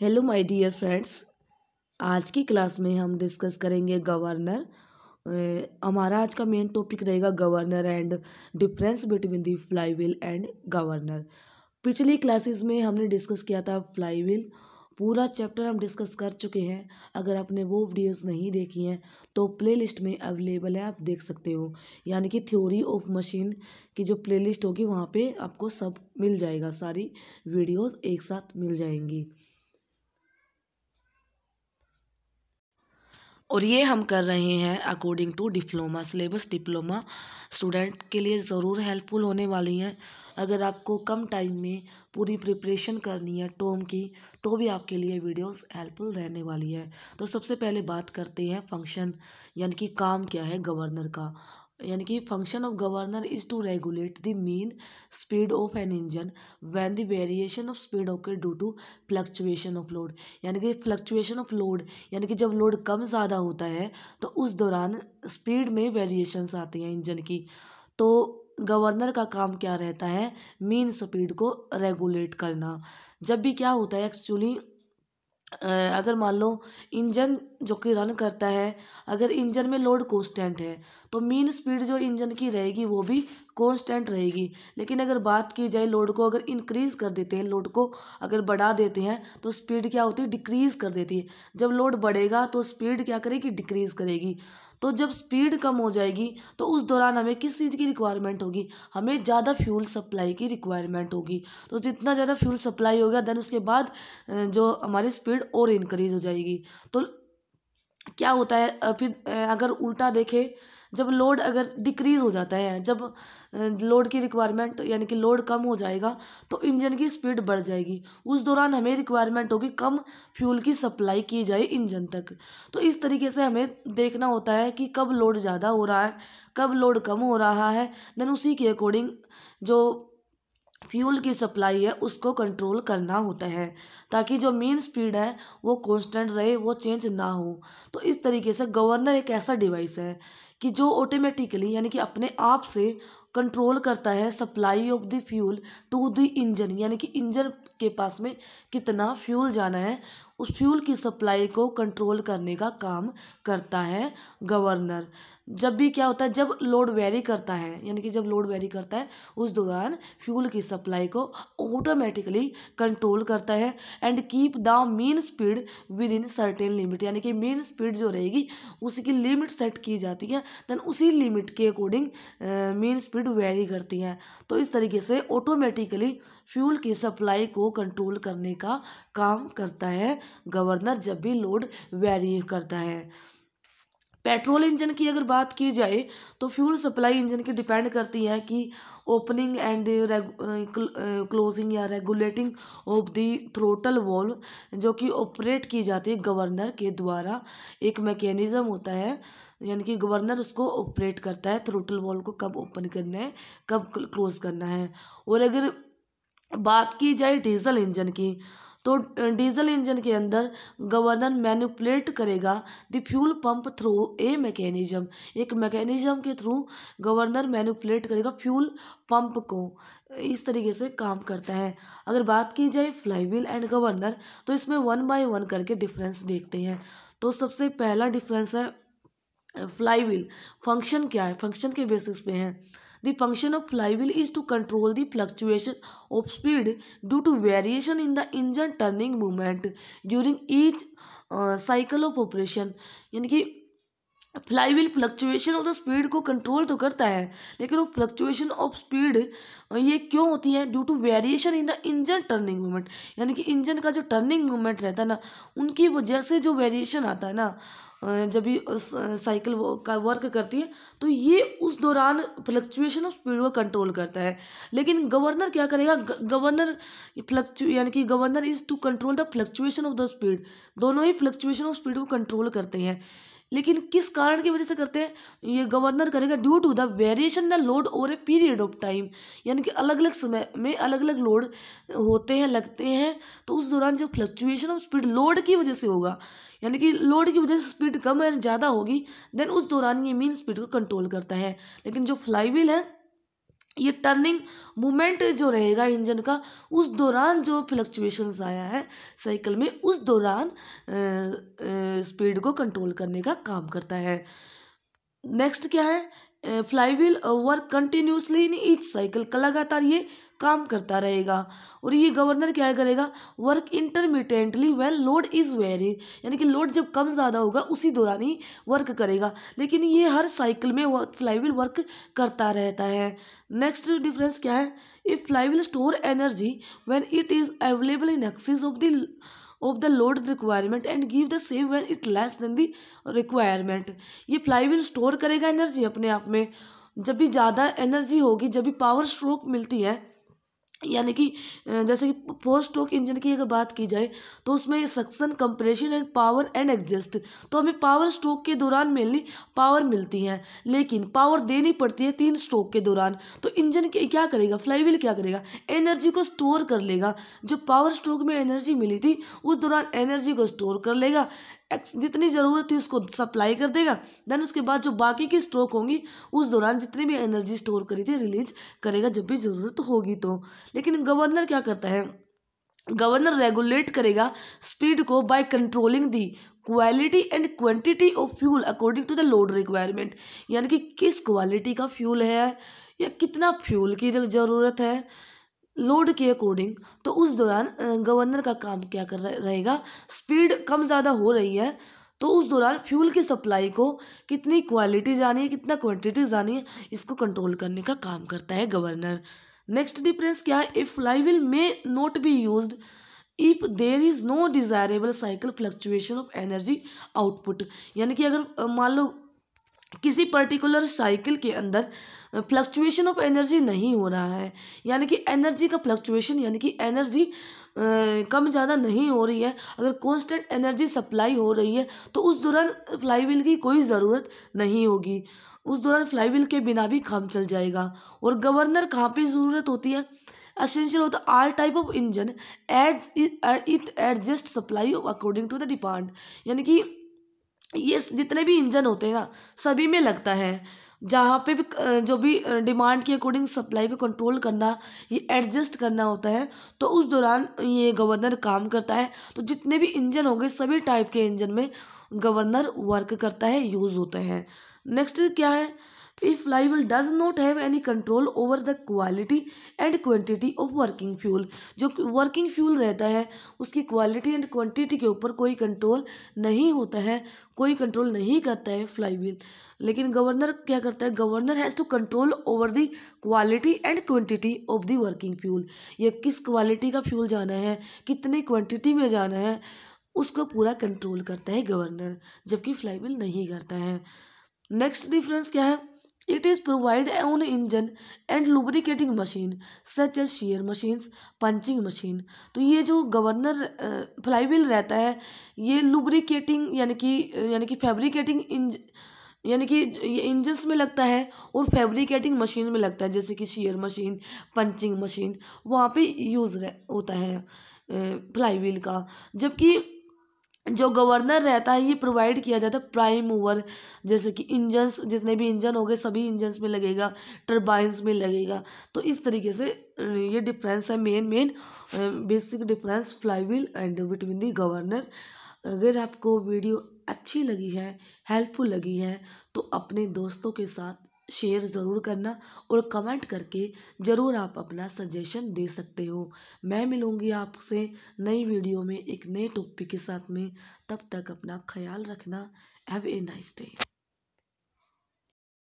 Hello my dear friends आज की class में हम डिस्कस करेंगे गवर्नर हमारा आज का मेन टॉपिक रहेगा governor and difference between the flywheel and governor पिछली क्लासेस में हमने डिस्कस किया था फ्लाई व्हील पूरा चैप्टर हम डिस्कस कर चुके हैं अगर आपने वो वीडियोस नहीं देखी हैं तो प्लेलिस्ट में अवेलेबल है आप देख सकते हो यानी कि थ्योरी ऑफ मशीन की जो प्लेलिस्ट होगी वहाँ पे आपको सब मिल जाएगा सारी वीडियोस एक साथ मिल जाएंगी और ये हम कर रहे हैं according to diploma syllabus diploma student के लिए ज़रूर हेल्पफुल होने वाली हैं अगर आपको कम टाइम में पूरी प्रिपरेशन करनी है टोम की तो भी आपके लिए वीडियोस हेल्पफुल रहने वाली है तो सबसे पहले बात करते हैं फंक्शन यानी कि काम क्या है गवर्नर का यानी कि function of governor is to regulate the mean speed of an engine when the variation of speed of due to fluctuation of load यानी कि फ्लक्चुएशन ऑफ लोड यानी कि जब लोड कम ज़्यादा होता है तो उस दौरान स्पीड में वेरिएशंस आती हैं इंजन की तो गवर्नर का काम क्या रहता है मीन स्पीड को रेगुलेट करना जब भी क्या होता है एक्चुअली अगर मान लो इंजन जो कि रन करता है अगर इंजन में लोड कांस्टेंट है तो मीन स्पीड जो इंजन की रहेगी वो भी कांस्टेंट रहेगी लेकिन अगर बात की जाए लोड को अगर इंक्रीज़ कर देते हैं लोड को अगर बढ़ा देते हैं तो स्पीड क्या होती है डिक्रीज़ कर देती है जब लोड बढ़ेगा तो स्पीड क्या करेगी डिक्रीज़ करेगी तो जब स्पीड कम हो जाएगी तो उस दौरान हमें किस चीज़ की रिक्वायरमेंट होगी हमें ज़्यादा फ्यूल सप्लाई की रिक्वायरमेंट होगी तो जितना ज़्यादा फ्यूल सप्लाई होगा देन उसके बाद जो हमारी स्पीड और इंक्रीज हो जाएगी तो क्या होता है फिर अगर उल्टा देखें जब लोड अगर डिक्रीज़ हो जाता है जब लोड की रिक्वायरमेंट यानी कि लोड कम हो जाएगा तो इंजन की स्पीड बढ़ जाएगी उस दौरान हमें रिक्वायरमेंट होगी कम फ्यूल की सप्लाई की जाए इंजन तक तो इस तरीके से हमें देखना होता है कि कब लोड ज़्यादा हो रहा है कब लोड कम हो रहा है देन उसी के अकॉर्डिंग जो फ्यूल की सप्लाई है उसको कंट्रोल करना होता है ताकि जो मेन स्पीड है वो कांस्टेंट रहे वो चेंज ना हो तो इस तरीके से गवर्नर एक ऐसा डिवाइस है कि जो ऑटोमेटिकली यानी कि अपने आप से कंट्रोल करता है supply of the fuel to the engine यानी कि इंजन के पास में कितना फ्यूल जाना है उस फ्यूल की सप्लाई को कंट्रोल करने का काम करता है गवर्नर जब भी क्या होता है जब लोड वेरी करता है यानी कि जब लोड वेरी करता है उस दौरान फ्यूल की सप्लाई को ऑटोमेटिकली कंट्रोल करता है and keep the mean speed within certain limit यानी कि मेन स्पीड जो रहेगी उसकी लिमिट सेट की जाती है देन उसी लिमिट के अकॉर्डिंग मेन स्पीड वेरी करती है तो इस तरीके से ऑटोमेटिकली फ्यूल की सप्लाई को कंट्रोल करने का काम करता है गवर्नर जब भी लोड वेरी करता है पेट्रोल इंजन की अगर बात की जाए तो फ्यूल सप्लाई इंजन की डिपेंड करती है कि ओपनिंग एंड क्लोजिंग या regulating of the throttle valve जो कि ऑपरेट की जाती है गवर्नर के द्वारा एक मैकेनिज़्म होता है यानी कि गवर्नर उसको ऑपरेट करता है थ्रोटल वॉल्व को कब ओपन करना है कब क्लोज करना है और अगर बात की जाए डीजल इंजन की तो डीजल इंजन के अंदर गवर्नर मैनिपुलेट करेगा the fuel pump through a mechanism एक मैकेनिज्म के थ्रू गवर्नर मैनिपुलेट करेगा फ्यूल पंप को इस तरीके से काम करता है अगर बात की जाए फ्लाईवील एंड गवर्नर तो इसमें वन बाय वन करके डिफरेंस देखते हैं तो सबसे पहला डिफरेंस है फ्लाईवील फंक्शन क्या है फंक्शन के बेसिस पे है The function of flywheel is to control the fluctuation of speed due to variation in the engine turning movement during each uh, cycle of operation. यानी कि flywheel fluctuation of the speed को control तो करता है लेकिन वो fluctuation of speed ये क्यों होती है due to variation in the engine turning moment यानी कि इंजन का जो टर्निंग मोमेंट रहता है ना उनकी वजह से जो वेरिएशन आता है ना जब भी साइकिल का वर्क करती है तो ये उस दौरान फ्लक्चुएशन ऑफ स्पीड को कंट्रोल करता है लेकिन गवर्नर क्या करेगा गवर्नर फ्लक्चु यानी कि governor is to control the fluctuation of the speed दोनों ही फ्लक्चुएशन ऑफ स्पीड को कंट्रोल करते हैं लेकिन किस कारण की वजह से करते हैं ये गवर्नर करेगा due to the variation the load over a period of time यानी कि अलग अलग समय में अलग अलग लोड होते हैं लगते हैं तो उस दौरान जो फ्लक्चुएशन ऑफ स्पीड लोड की वजह से होगा यानी कि लोड की वजह से स्पीड कम है ज़्यादा होगी देन उस दौरान ये मीन स्पीड को कंट्रोल करता है लेकिन जो फ्लाईवील है ये टर्निंग मोमेंट जो रहेगा इंजन का उस दौरान जो फ्लक्चुएशंस आया है साइकिल में उस दौरान स्पीड को कंट्रोल करने का काम करता है नेक्स्ट क्या है flywheel work continuously in each cycle का लगातार ये काम करता रहेगा और ये गवर्नर क्या करेगा work intermittently well load is vary यानी कि लोड जब कम ज़्यादा होगा उसी दौरान ही वर्क करेगा लेकिन ये हर साइकिल में फ्लाईविल वर्क करता रहता है नेक्स्ट डिफरेंस क्या है if flywheel store energy when it is available in excess of the of the load requirement and give the same when it less than the requirement ये flywheel store करेगा energy अपने आप में जब भी ज़्यादा एनर्जी होगी जब भी पावर स्ट्रोक मिलती है यानी कि जैसे कि फोर स्ट्रोक इंजन की अगर बात की जाए तो उसमें suction compression and power and exhaust तो हमें पावर स्ट्रोक के दौरान मेनली पावर मिलती है लेकिन पावर देनी पड़ती है तीन स्ट्रोक के दौरान तो इंजन के क्या करेगा फ्लाईवील क्या करेगा एनर्जी को स्टोर कर लेगा जो पावर स्ट्रोक में एनर्जी मिली थी उस दौरान एनर्जी को स्टोर कर लेगा एक्स जितनी ज़रूरत थी उसको सप्लाई कर देगा देन उसके बाद जो बाकी की स्ट्रोक होंगी उस दौरान जितनी भी एनर्जी स्टोर करी थी रिलीज करेगा जब भी ज़रूरत होगी तो लेकिन गवर्नर क्या करता है गवर्नर रेगुलेट करेगा स्पीड को by controlling the quality and quantity of fuel according to the load requirement यानी कि किस क्वालिटी का फ्यूल है या कितना फ्यूल की ज़रूरत है लोड के अकॉर्डिंग तो उस दौरान गवर्नर का काम क्या कर रहेगा स्पीड कम ज़्यादा हो रही है तो उस दौरान फ्यूल की सप्लाई को कितनी क्वालिटी जानी है कितना क्वांटिटी जानी है इसको कंट्रोल करने का काम करता है गवर्नर नेक्स्ट डिफरेंस क्या है if flywheel may not be use if there is no desirable cycle fluctuation of energy output यानी कि अगर मान लो किसी पर्टिकुलर साइकिल के अंदर फ्लक्चुएशन ऑफ एनर्जी नहीं हो रहा है यानी कि एनर्जी का फ्लक्चुएशन यानी कि एनर्जी कम ज़्यादा नहीं हो रही है अगर कांस्टेंट एनर्जी सप्लाई हो रही है तो उस दौरान फ्लाईवील की कोई ज़रूरत नहीं होगी उस दौरान फ्लाईवील के बिना भी काम चल जाएगा और गवर्नर कहाँ पर ज़रूरत होती है असेंशियल होता है all type of engine adds it adjust supply according to the demand यानी कि ये जितने भी इंजन होते हैं ना सभी में लगता है जहाँ पे भी जो भी डिमांड के अकॉर्डिंग सप्लाई को कंट्रोल करना ये एडजस्ट करना होता है तो उस दौरान ये गवर्नर काम करता है तो जितने भी इंजन होंगे सभी टाइप के इंजन में गवर्नर वर्क करता है यूज़ होते हैं नेक्स्ट क्या है if liable does not have any control over the quality and quantity of working fuel जो वर्किंग फ्यूल रहता है उसकी क्वालिटी एंड क्वान्टिटी के ऊपर कोई कंट्रोल नहीं होता है कोई कंट्रोल नहीं करता है फ्लाईवील लेकिन गवर्नर क्या करता है governor has to control over the quality and quantity of the working fuel या किस क्वालिटी का फ्यूल जाना है कितनी क्वांटिटी में जाना है उसको पूरा कंट्रोल करता है गवर्नर जबकि फ्लाईवील नहीं करता है नेक्स्ट डिफरेंस क्या है it is provide on engine and lubricating machine such as shear machines punching machine तो ये जो गवर्नर फ्लाई व्हील रहता है ये लुब्रिकेटिंग यानी कि यानी कि फैब्रिकेटिंग इंज यानी कि ये इंजन्स में लगता है और फैब्रिकेटिंग मशीन में लगता है जैसे कि शेयर मशीन पंचिंग मशीन वहाँ पे यूज़ होता है फ्लाई व्हील का जबकि जो गवर्नर रहता है ये प्रोवाइड किया जाता है प्राइम मूवर जैसे कि इंजन्स जितने भी इंजन हो गए सभी इंजन्स में लगेगा टर्बाइंस में लगेगा तो इस तरीके से ये डिफरेंस है main main basic difference flywheel and between the governor अगर आपको वीडियो अच्छी लगी है हेल्पफुल लगी है तो अपने दोस्तों के साथ शेयर ज़रूर करना और कमेंट करके ज़रूर आप अपना सजेशन दे सकते हो मैं मिलूँगी आपसे नई वीडियो में एक नए टॉपिक के साथ में तब तक अपना ख्याल रखना हैव ए नाइस डे